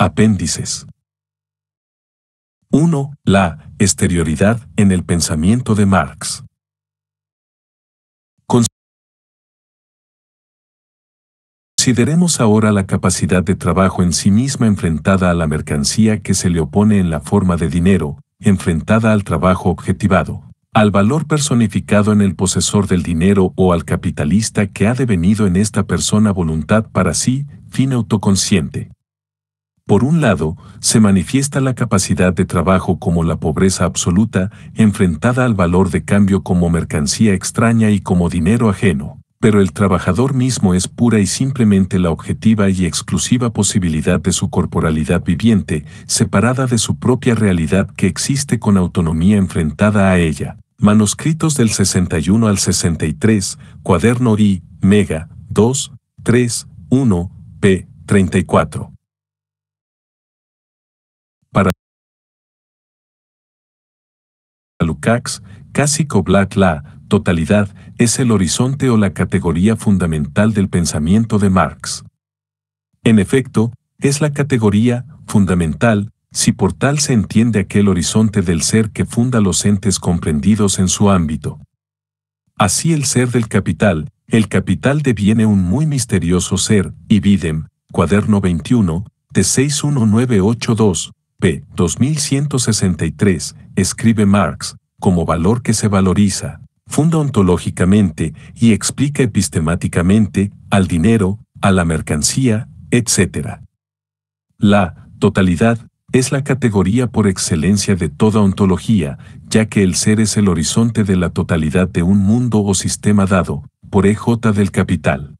Apéndices 1. La exterioridad en el pensamiento de Marx. Consideremos ahora la capacidad de trabajo en sí misma enfrentada a la mercancía que se le opone en la forma de dinero, enfrentada al trabajo objetivado, al valor personificado en el posesor del dinero o al capitalista que ha devenido en esta persona voluntad para sí, fin autoconsciente. Por un lado, se manifiesta la capacidad de trabajo como la pobreza absoluta, enfrentada al valor de cambio como mercancía extraña y como dinero ajeno, pero el trabajador mismo es pura y simplemente la objetiva y exclusiva posibilidad de su corporalidad viviente, separada de su propia realidad que existe con autonomía enfrentada a ella. Manuscritos del 61 al 63, cuaderno I, Mega, 2, 3, 1, p. 34. Lukács, Cásico Black la totalidad es el horizonte o la categoría fundamental del pensamiento de Marx. En efecto, es la categoría fundamental, si por tal se entiende aquel horizonte del ser que funda los entes comprendidos en su ámbito. Así el ser del capital, el capital deviene un muy misterioso ser, y Bidem, cuaderno 21, de 61982, p. 2163, escribe Marx, como valor que se valoriza, funda ontológicamente y explica epistemáticamente al dinero, a la mercancía, etc. La totalidad es la categoría por excelencia de toda ontología, ya que el ser es el horizonte de la totalidad de un mundo o sistema dado, por EJ del capital.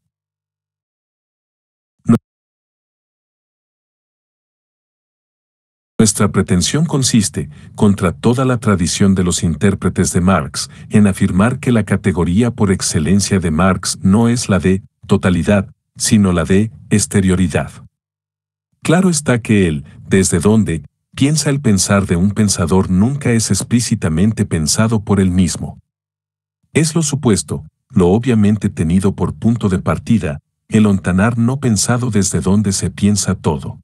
Nuestra pretensión consiste, contra toda la tradición de los intérpretes de Marx, en afirmar que la categoría por excelencia de Marx no es la de totalidad, sino la de exterioridad. Claro está que él, desde donde, piensa el pensar de un pensador nunca es explícitamente pensado por él mismo. Es lo supuesto, lo obviamente tenido por punto de partida, el ontanar no pensado desde donde se piensa todo.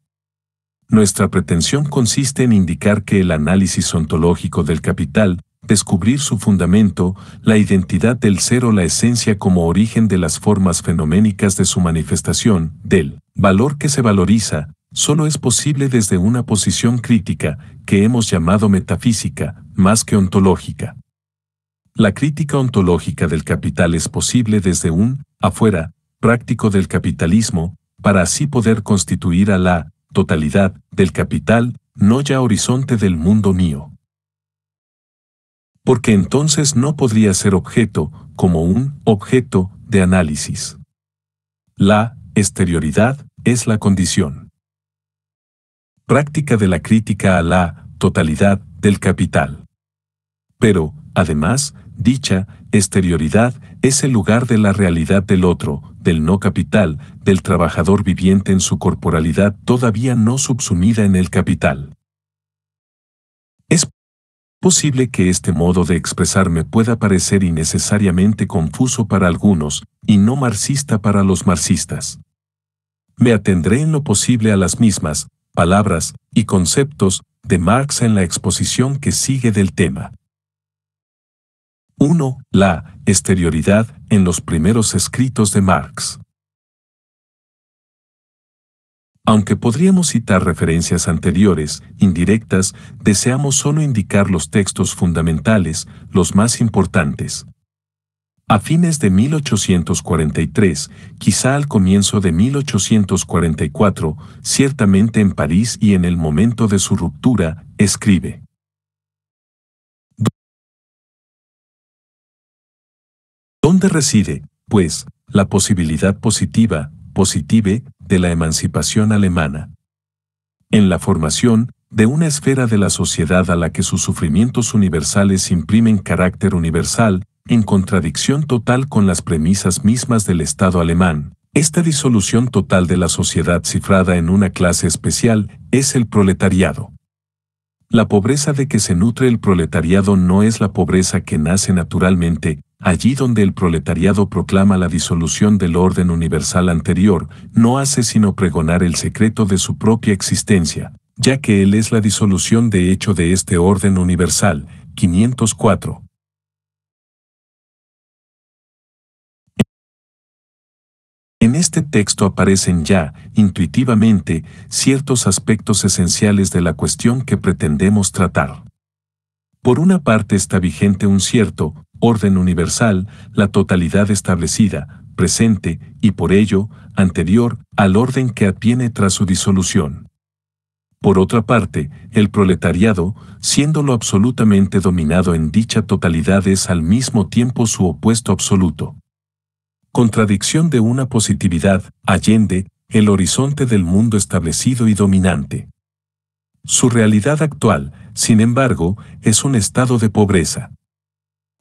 Nuestra pretensión consiste en indicar que el análisis ontológico del capital, descubrir su fundamento, la identidad del ser o la esencia como origen de las formas fenoménicas de su manifestación, del valor que se valoriza, solo es posible desde una posición crítica, que hemos llamado metafísica, más que ontológica. La crítica ontológica del capital es posible desde un afuera práctico del capitalismo, para así poder constituir a la totalidad, del capital, no ya horizonte del mundo mío. Porque entonces no podría ser objeto, como un objeto, de análisis. La exterioridad es la condición. Práctica de la crítica a la totalidad del capital. Pero, además, Dicha exterioridad es el lugar de la realidad del otro, del no capital, del trabajador viviente en su corporalidad todavía no subsumida en el capital. Es posible que este modo de expresarme pueda parecer innecesariamente confuso para algunos y no marxista para los marxistas. Me atendré en lo posible a las mismas palabras y conceptos de Marx en la exposición que sigue del tema. 1. La exterioridad en los primeros escritos de Marx. Aunque podríamos citar referencias anteriores, indirectas, deseamos solo indicar los textos fundamentales, los más importantes. A fines de 1843, quizá al comienzo de 1844, ciertamente en París y en el momento de su ruptura, escribe. ¿Dónde reside, pues, la posibilidad positiva, positive, de la emancipación alemana. En la formación, de una esfera de la sociedad a la que sus sufrimientos universales imprimen carácter universal, en contradicción total con las premisas mismas del Estado alemán. Esta disolución total de la sociedad cifrada en una clase especial es el proletariado. La pobreza de que se nutre el proletariado no es la pobreza que nace naturalmente, allí donde el proletariado proclama la disolución del orden universal anterior, no hace sino pregonar el secreto de su propia existencia, ya que él es la disolución de hecho de este orden universal, 504. este texto aparecen ya, intuitivamente, ciertos aspectos esenciales de la cuestión que pretendemos tratar. Por una parte está vigente un cierto orden universal, la totalidad establecida, presente, y por ello, anterior al orden que atiene tras su disolución. Por otra parte, el proletariado, siéndolo absolutamente dominado en dicha totalidad, es al mismo tiempo su opuesto absoluto contradicción de una positividad, allende, el horizonte del mundo establecido y dominante. Su realidad actual, sin embargo, es un estado de pobreza.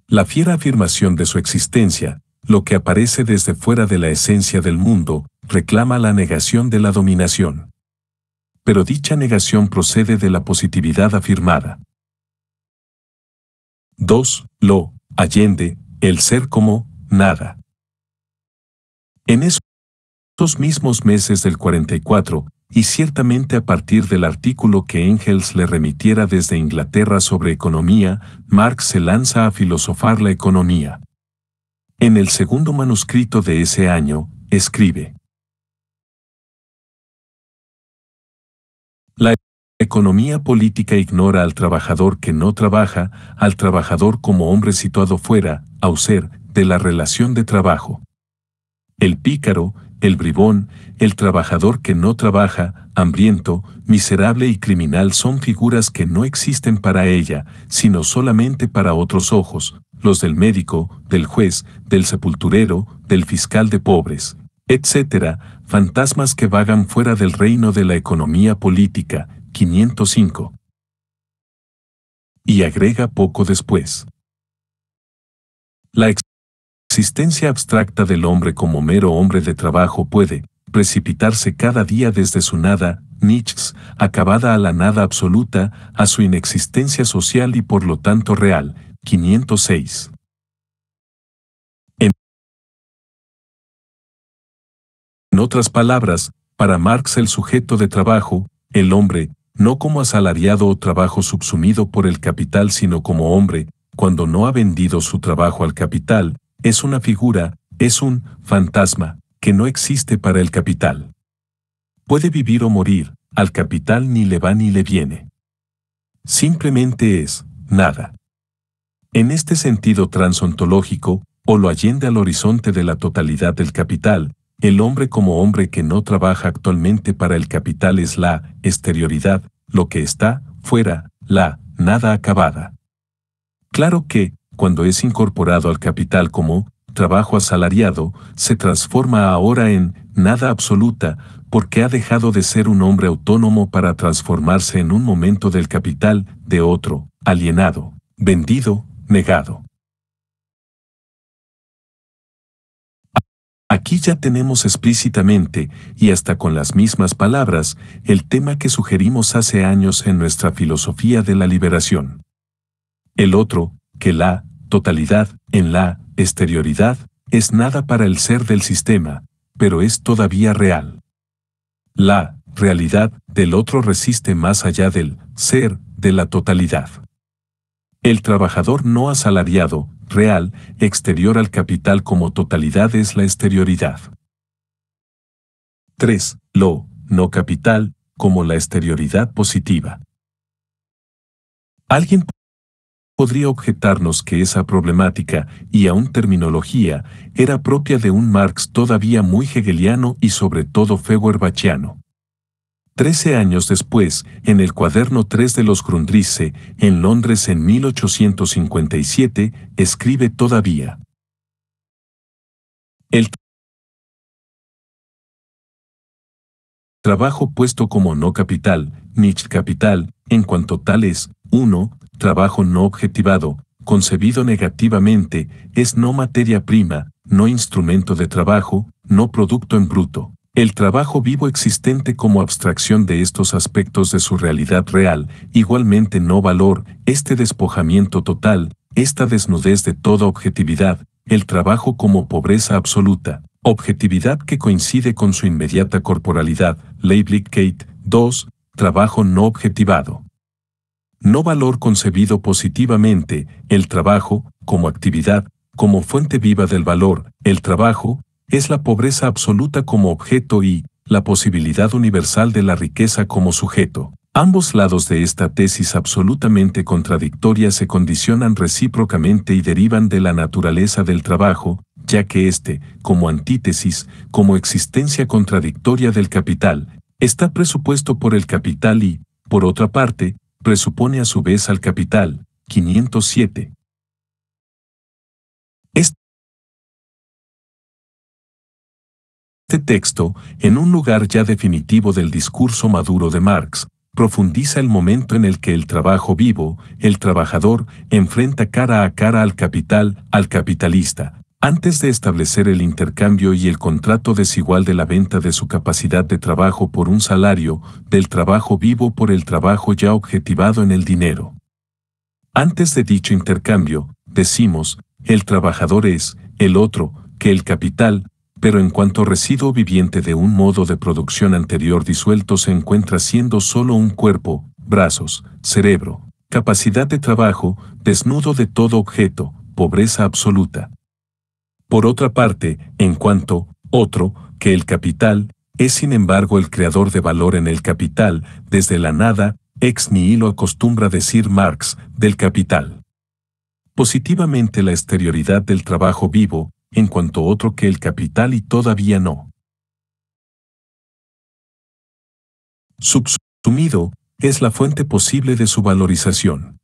La fiera afirmación de su existencia, lo que aparece desde fuera de la esencia del mundo, reclama la negación de la dominación. Pero dicha negación procede de la positividad afirmada. 2. Lo, allende, el ser como, nada. En esos mismos meses del 44, y ciertamente a partir del artículo que Engels le remitiera desde Inglaterra sobre economía, Marx se lanza a filosofar la economía. En el segundo manuscrito de ese año, escribe. La economía política ignora al trabajador que no trabaja, al trabajador como hombre situado fuera, auser, de la relación de trabajo el pícaro, el bribón, el trabajador que no trabaja, hambriento, miserable y criminal son figuras que no existen para ella, sino solamente para otros ojos, los del médico, del juez, del sepulturero, del fiscal de pobres, etc., fantasmas que vagan fuera del reino de la economía política, 505. Y agrega poco después. La existencia abstracta del hombre como mero hombre de trabajo puede precipitarse cada día desde su nada, Nietzsche, acabada a la nada absoluta, a su inexistencia social y por lo tanto real, 506. En otras palabras, para Marx el sujeto de trabajo, el hombre, no como asalariado o trabajo subsumido por el capital, sino como hombre, cuando no ha vendido su trabajo al capital, es una figura, es un fantasma, que no existe para el capital. Puede vivir o morir, al capital ni le va ni le viene. Simplemente es, nada. En este sentido transontológico, o lo allende al horizonte de la totalidad del capital, el hombre como hombre que no trabaja actualmente para el capital es la exterioridad, lo que está fuera, la nada acabada. Claro que, cuando es incorporado al capital como trabajo asalariado, se transforma ahora en nada absoluta, porque ha dejado de ser un hombre autónomo para transformarse en un momento del capital de otro, alienado, vendido, negado. Aquí ya tenemos explícitamente, y hasta con las mismas palabras, el tema que sugerimos hace años en nuestra filosofía de la liberación. El otro, que la totalidad en la exterioridad es nada para el ser del sistema, pero es todavía real. La realidad del otro resiste más allá del ser de la totalidad. El trabajador no asalariado, real, exterior al capital como totalidad es la exterioridad. 3. Lo no capital como la exterioridad positiva. Alguien podría objetarnos que esa problemática, y aún terminología, era propia de un Marx todavía muy hegeliano y sobre todo Feuerbachiano. Trece años después, en el cuaderno 3 de los Grundrisse, en Londres en 1857, escribe todavía. El Trabajo puesto como no capital, niche capital, en cuanto tal es, 1. Trabajo no objetivado, concebido negativamente, es no materia prima, no instrumento de trabajo, no producto en bruto. El trabajo vivo existente como abstracción de estos aspectos de su realidad real, igualmente no valor, este despojamiento total, esta desnudez de toda objetividad, el trabajo como pobreza absoluta objetividad que coincide con su inmediata corporalidad, Leibniz-Kate, 2, trabajo no objetivado. No valor concebido positivamente, el trabajo, como actividad, como fuente viva del valor, el trabajo, es la pobreza absoluta como objeto y, la posibilidad universal de la riqueza como sujeto. Ambos lados de esta tesis absolutamente contradictoria se condicionan recíprocamente y derivan de la naturaleza del trabajo, ya que éste, como antítesis, como existencia contradictoria del capital, está presupuesto por el capital y, por otra parte, presupone a su vez al capital. 507. Este texto, en un lugar ya definitivo del discurso maduro de Marx, profundiza el momento en el que el trabajo vivo, el trabajador, enfrenta cara a cara al capital, al capitalista, antes de establecer el intercambio y el contrato desigual de la venta de su capacidad de trabajo por un salario, del trabajo vivo por el trabajo ya objetivado en el dinero. Antes de dicho intercambio, decimos, el trabajador es, el otro, que el capital, pero en cuanto residuo viviente de un modo de producción anterior disuelto se encuentra siendo solo un cuerpo, brazos, cerebro, capacidad de trabajo, desnudo de todo objeto, pobreza absoluta. Por otra parte, en cuanto, otro, que el capital, es sin embargo el creador de valor en el capital, desde la nada, ex nihilo acostumbra decir Marx, del capital. Positivamente la exterioridad del trabajo vivo, en cuanto otro que el capital y todavía no. Subsumido, es la fuente posible de su valorización.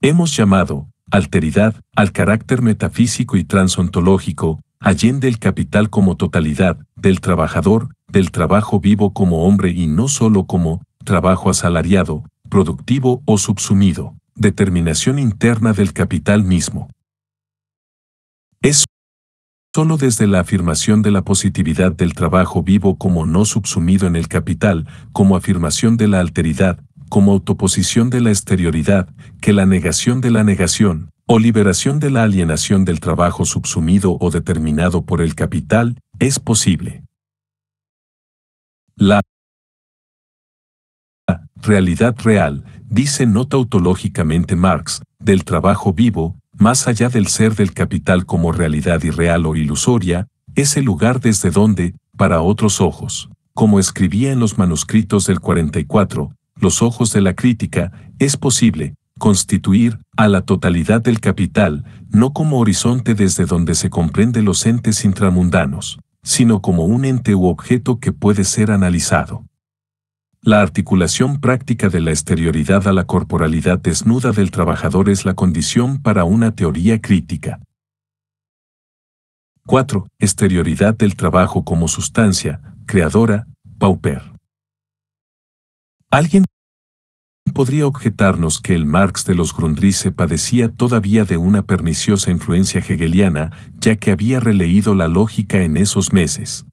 Hemos llamado, alteridad, al carácter metafísico y transontológico, allende el capital como totalidad, del trabajador, del trabajo vivo como hombre y no solo como trabajo asalariado, productivo o subsumido, determinación interna del capital mismo. Es Solo desde la afirmación de la positividad del trabajo vivo como no subsumido en el capital, como afirmación de la alteridad, como autoposición de la exterioridad, que la negación de la negación, o liberación de la alienación del trabajo subsumido o determinado por el capital, es posible. La realidad real, dice no tautológicamente Marx, del trabajo vivo, más allá del ser del capital como realidad irreal o ilusoria, es el lugar desde donde, para otros ojos, como escribía en los manuscritos del 44, los ojos de la crítica, es posible constituir a la totalidad del capital no como horizonte desde donde se comprende los entes intramundanos, sino como un ente u objeto que puede ser analizado. La articulación práctica de la exterioridad a la corporalidad desnuda del trabajador es la condición para una teoría crítica. 4. Exterioridad del trabajo como sustancia, creadora, pauper. Alguien podría objetarnos que el Marx de los Grundrisse padecía todavía de una perniciosa influencia hegeliana, ya que había releído la lógica en esos meses.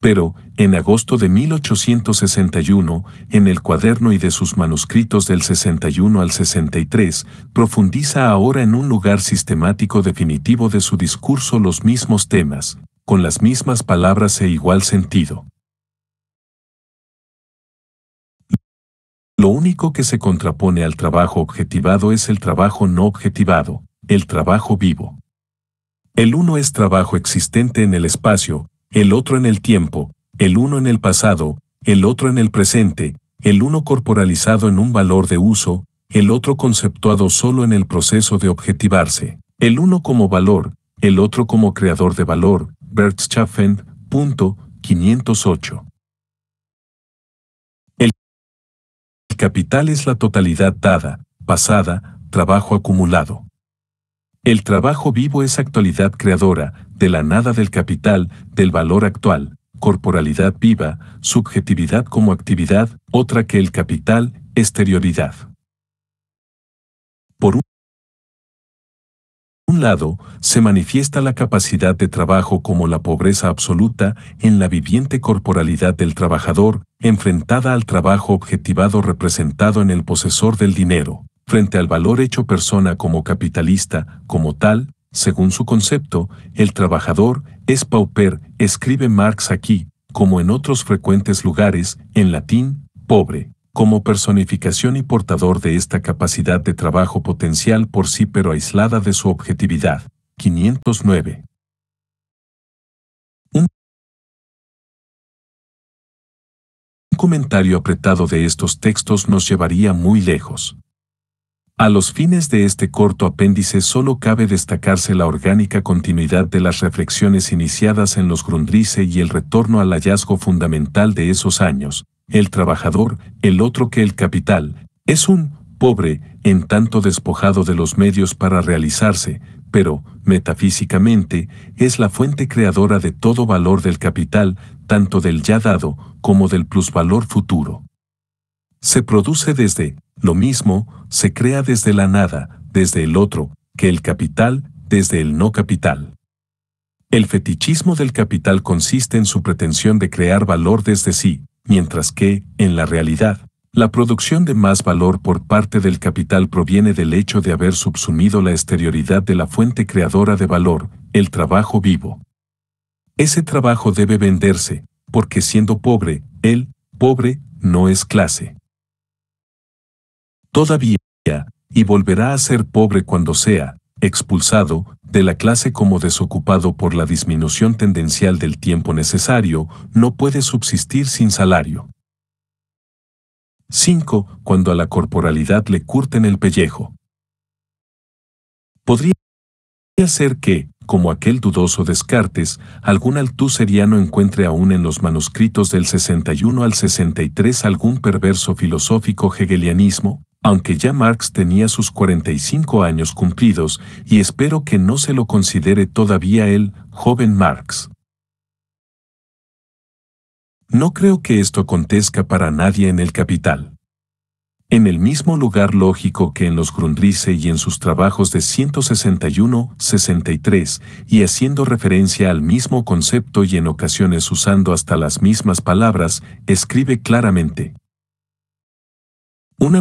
Pero, en agosto de 1861, en el cuaderno y de sus manuscritos del 61 al 63, profundiza ahora en un lugar sistemático definitivo de su discurso los mismos temas, con las mismas palabras e igual sentido. Lo único que se contrapone al trabajo objetivado es el trabajo no objetivado, el trabajo vivo. El uno es trabajo existente en el espacio, el otro en el tiempo, el uno en el pasado, el otro en el presente, el uno corporalizado en un valor de uso, el otro conceptuado solo en el proceso de objetivarse, el uno como valor, el otro como creador de valor, punto 508. capital es la totalidad dada, pasada, trabajo acumulado. El trabajo vivo es actualidad creadora, de la nada del capital, del valor actual, corporalidad viva, subjetividad como actividad, otra que el capital, exterioridad. Por lado, se manifiesta la capacidad de trabajo como la pobreza absoluta en la viviente corporalidad del trabajador, enfrentada al trabajo objetivado representado en el posesor del dinero, frente al valor hecho persona como capitalista, como tal, según su concepto, el trabajador es pauper, escribe Marx aquí, como en otros frecuentes lugares, en latín, pobre como personificación y portador de esta capacidad de trabajo potencial por sí pero aislada de su objetividad. 509. Un comentario apretado de estos textos nos llevaría muy lejos. A los fines de este corto apéndice solo cabe destacarse la orgánica continuidad de las reflexiones iniciadas en los Grundrisse y el retorno al hallazgo fundamental de esos años, el trabajador, el otro que el capital, es un pobre, en tanto despojado de los medios para realizarse, pero, metafísicamente, es la fuente creadora de todo valor del capital, tanto del ya dado como del plusvalor futuro. Se produce desde, lo mismo, se crea desde la nada, desde el otro, que el capital, desde el no capital. El fetichismo del capital consiste en su pretensión de crear valor desde sí, mientras que, en la realidad, la producción de más valor por parte del capital proviene del hecho de haber subsumido la exterioridad de la fuente creadora de valor, el trabajo vivo. Ese trabajo debe venderse, porque siendo pobre, él, pobre no es clase. Todavía, y volverá a ser pobre cuando sea, expulsado, de la clase como desocupado por la disminución tendencial del tiempo necesario, no puede subsistir sin salario. 5. Cuando a la corporalidad le curten el pellejo. Podría ser que, como aquel dudoso Descartes, algún altuseriano encuentre aún en los manuscritos del 61 al 63 algún perverso filosófico hegelianismo, aunque ya Marx tenía sus 45 años cumplidos y espero que no se lo considere todavía el joven Marx. No creo que esto acontezca para nadie en el capital. En el mismo lugar lógico que en los Grundrisse y en sus trabajos de 161-63, y haciendo referencia al mismo concepto y en ocasiones usando hasta las mismas palabras, escribe claramente. Una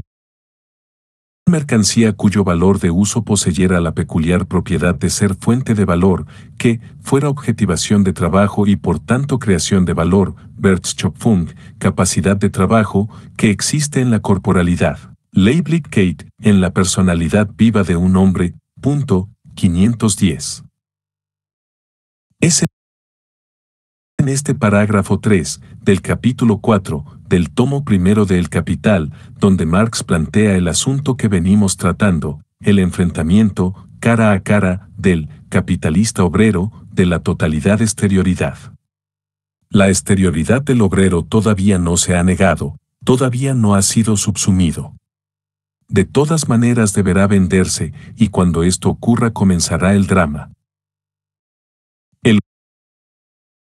mercancía cuyo valor de uso poseyera la peculiar propiedad de ser fuente de valor, que fuera objetivación de trabajo y por tanto creación de valor, Wertschöpfung, capacidad de trabajo, que existe en la corporalidad. leiblich Kate, en la personalidad viva de un hombre, punto 510. Ese en este parágrafo 3 del capítulo 4 del tomo primero de El Capital, donde Marx plantea el asunto que venimos tratando, el enfrentamiento cara a cara del capitalista obrero de la totalidad exterioridad. La exterioridad del obrero todavía no se ha negado, todavía no ha sido subsumido. De todas maneras deberá venderse, y cuando esto ocurra comenzará el drama.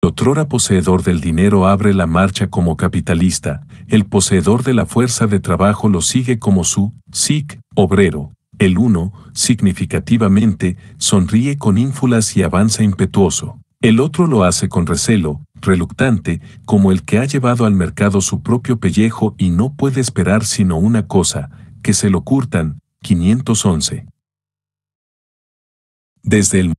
otrora poseedor del dinero abre la marcha como capitalista, el poseedor de la fuerza de trabajo lo sigue como su SIC, obrero. El uno, significativamente, sonríe con ínfulas y avanza impetuoso. El otro lo hace con recelo, reluctante, como el que ha llevado al mercado su propio pellejo y no puede esperar sino una cosa, que se lo curtan. 511. Desde el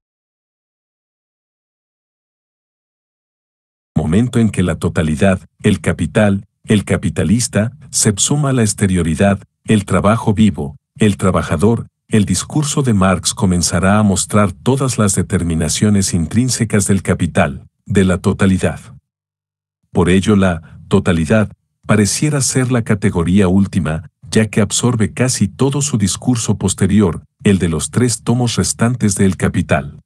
momento en que la totalidad, el capital, el capitalista, se suma a la exterioridad, el trabajo vivo, el trabajador, el discurso de Marx comenzará a mostrar todas las determinaciones intrínsecas del capital, de la totalidad. Por ello la totalidad pareciera ser la categoría última, ya que absorbe casi todo su discurso posterior, el de los tres tomos restantes del Capital.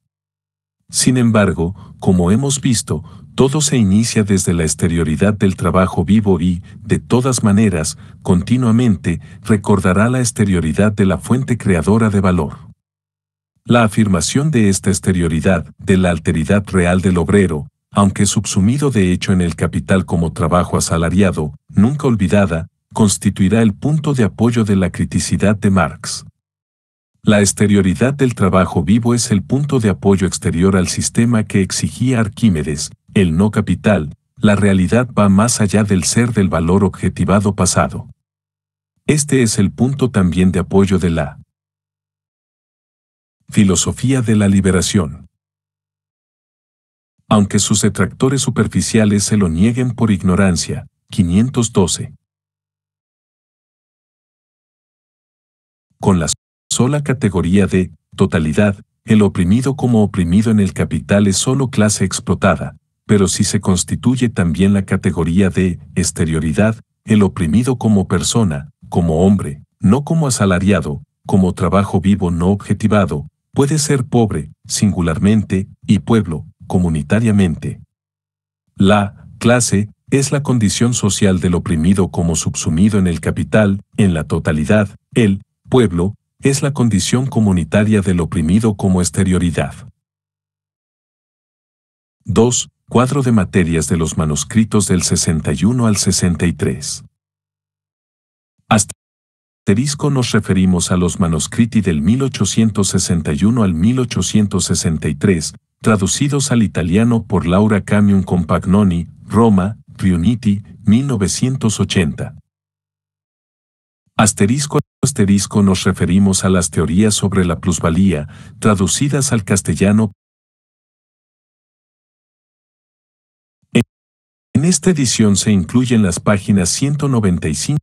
Sin embargo, como hemos visto, todo se inicia desde la exterioridad del trabajo vivo y, de todas maneras, continuamente, recordará la exterioridad de la fuente creadora de valor. La afirmación de esta exterioridad, de la alteridad real del obrero, aunque subsumido de hecho en el capital como trabajo asalariado, nunca olvidada, constituirá el punto de apoyo de la criticidad de Marx. La exterioridad del trabajo vivo es el punto de apoyo exterior al sistema que exigía Arquímedes, el no capital, la realidad va más allá del ser del valor objetivado pasado. Este es el punto también de apoyo de la filosofía de la liberación. Aunque sus detractores superficiales se lo nieguen por ignorancia, 512. Con la sola categoría de totalidad, el oprimido como oprimido en el capital es solo clase explotada, pero si se constituye también la categoría de exterioridad, el oprimido como persona, como hombre, no como asalariado, como trabajo vivo no objetivado, puede ser pobre, singularmente, y pueblo, comunitariamente. La clase es la condición social del oprimido como subsumido en el capital, en la totalidad, el pueblo, es la condición comunitaria del oprimido como exterioridad. 2. Cuadro de materias de los manuscritos del 61 al 63. Asterisco nos referimos a los manuscriti del 1861 al 1863, traducidos al italiano por Laura Camion Compagnoni, Roma, Riuniti, 1980. Asterisco asterisco nos referimos a las teorías sobre la plusvalía, traducidas al castellano En esta edición se incluyen las páginas 195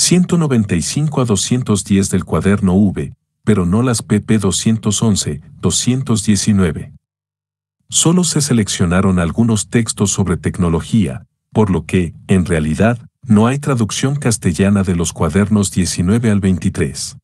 195 a 210 del cuaderno V, pero no las PP 211, 219. Solo se seleccionaron algunos textos sobre tecnología, por lo que, en realidad, no hay traducción castellana de los cuadernos 19 al 23.